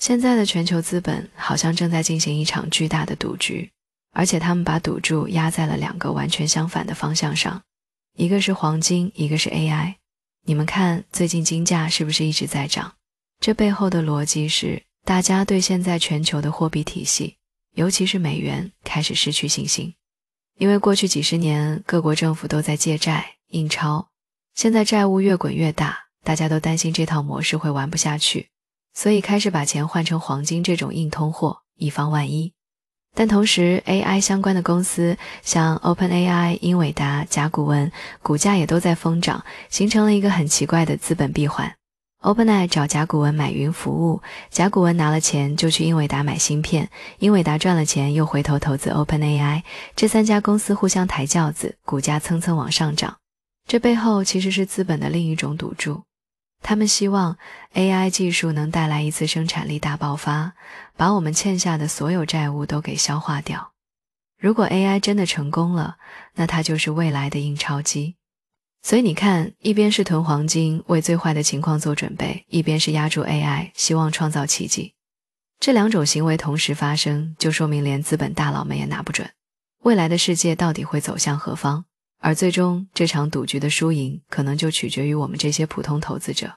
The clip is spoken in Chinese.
现在的全球资本好像正在进行一场巨大的赌局，而且他们把赌注压在了两个完全相反的方向上，一个是黄金，一个是 AI。你们看，最近金价是不是一直在涨？这背后的逻辑是，大家对现在全球的货币体系，尤其是美元，开始失去信心，因为过去几十年各国政府都在借债印钞，现在债务越滚越大，大家都担心这套模式会玩不下去。所以开始把钱换成黄金这种硬通货，以防万一。但同时，AI 相关的公司像 OpenAI、英伟达、甲骨文，股价也都在疯涨，形成了一个很奇怪的资本闭环。OpenAI 找甲骨文买云服务，甲骨文拿了钱就去英伟达买芯片，英伟达赚了钱又回头投资 OpenAI，这三家公司互相抬轿子，股价蹭蹭往上涨。这背后其实是资本的另一种赌注。他们希望 AI 技术能带来一次生产力大爆发，把我们欠下的所有债务都给消化掉。如果 AI 真的成功了，那它就是未来的印钞机。所以你看，一边是囤黄金为最坏的情况做准备，一边是压住 AI 希望创造奇迹。这两种行为同时发生，就说明连资本大佬们也拿不准未来的世界到底会走向何方。而最终，这场赌局的输赢，可能就取决于我们这些普通投资者。